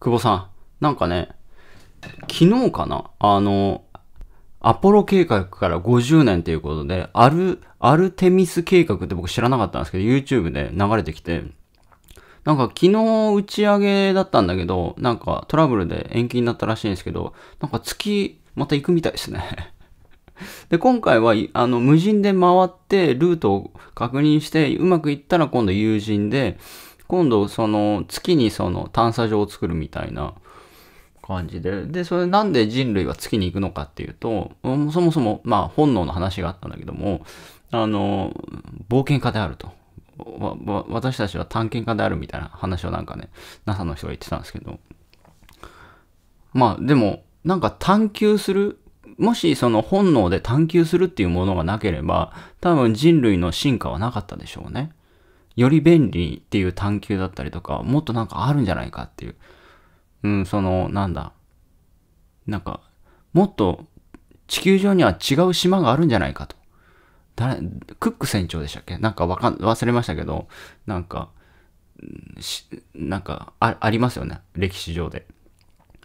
久保さん、なんかね、昨日かなあの、アポロ計画から50年ということで、アル、アルテミス計画って僕知らなかったんですけど、YouTube で流れてきて、なんか昨日打ち上げだったんだけど、なんかトラブルで延期になったらしいんですけど、なんか月、また行くみたいですね で、今回は、あの、無人で回って、ルートを確認して、うまくいったら今度友人で、今度その月にその探査場を作るみたいな感じで、で、それなんで人類は月に行くのかっていうと、そもそも、まあ本能の話があったんだけども、あの、冒険家であると。私たちは探検家であるみたいな話をなんかね、NASA の人が言ってたんですけど、まあでも、なんか探求する、もしその本能で探求するっていうものがなければ、多分人類の進化はなかったでしょうね。より便利っていう探求だったりとか、もっとなんかあるんじゃないかっていう。うん、その、なんだ。なんか、もっと地球上には違う島があるんじゃないかと。誰、クック船長でしたっけなんかわかん、忘れましたけど、なんか、しなんかあ、ありますよね。歴史上で。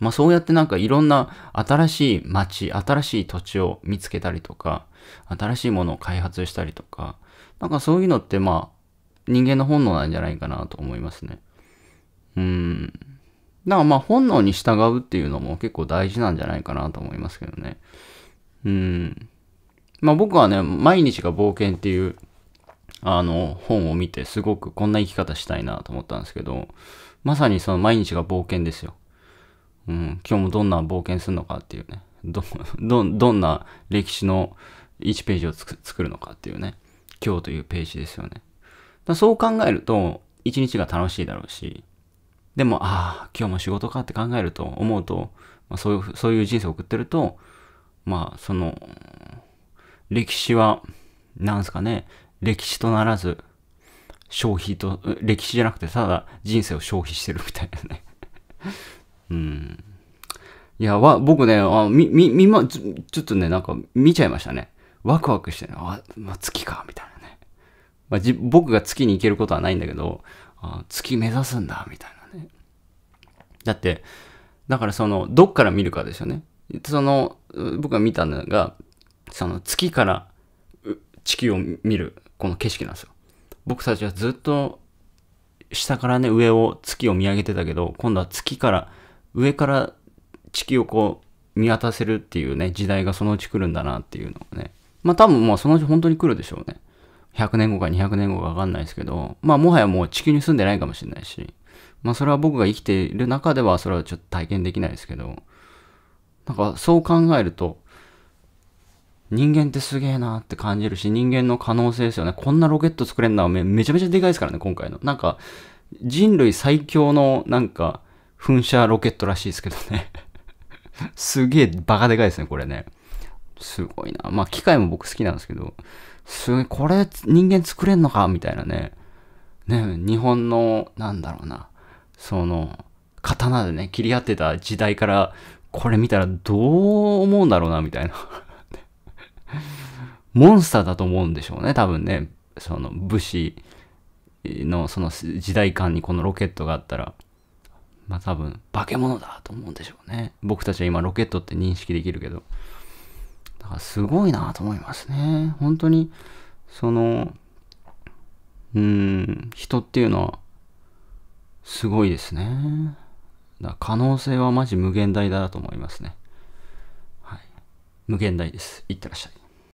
まあそうやってなんかいろんな新しい街、新しい土地を見つけたりとか、新しいものを開発したりとか、なんかそういうのってまあ人間の本能なんじゃないかなと思いますね。うん。だからまあ本能に従うっていうのも結構大事なんじゃないかなと思いますけどね。うん。まあ僕はね、毎日が冒険っていう、あの、本を見てすごくこんな生き方したいなと思ったんですけど、まさにその毎日が冒険ですよ。うん。今日もどんな冒険するのかっていうね。ど、ど、どんな歴史の1ページを作るのかっていうね。今日というページですよね。そう考えると、一日が楽しいだろうし、でも、ああ、今日も仕事かって考えると思うと、まあ、そういう、そういう人生を送ってると、まあ、その、歴史は、なんすかね、歴史とならず、消費と、歴史じゃなくてただ人生を消費してるみたいなね うん。いや、わ、僕ね、あみ、み、みま、ちょっとね、なんか見ちゃいましたね。ワクワクしてね、あ、まあ、月か、みたいな。まあ、僕が月に行けることはないんだけど、あ月目指すんだ、みたいなね。だって、だからその、どっから見るかですよね。その、僕が見たのが、その月から地球を見る、この景色なんですよ。僕たちはずっと下からね、上を、月を見上げてたけど、今度は月から、上から地球をこう、見渡せるっていうね、時代がそのうち来るんだなっていうのをね。まあ多分もうそのうち本当に来るでしょうね。100年後か200年後かわかんないですけど、まあもはやもう地球に住んでないかもしれないし、まあそれは僕が生きている中ではそれはちょっと体験できないですけど、なんかそう考えると、人間ってすげえなって感じるし、人間の可能性ですよね。こんなロケット作れるのはめめちゃめちゃでかいですからね、今回の。なんか、人類最強のなんか、噴射ロケットらしいですけどね。すげえバカでかいですね、これね。すごいな。まあ、機械も僕好きなんですけど、すごい、これ人間作れんのかみたいなね。ね、日本の、なんだろうな、その、刀でね、切り合ってた時代から、これ見たらどう思うんだろうな、みたいな。モンスターだと思うんでしょうね、多分ね。その武士のその時代間にこのロケットがあったら。まあ多分、化け物だと思うんでしょうね。僕たちは今ロケットって認識できるけど。だからすごいなと思いますね。本当に、その、うん、人っていうのは、すごいですね。だ可能性はマジ無限大だと思いますね。はい。無限大です。いってらっしゃい。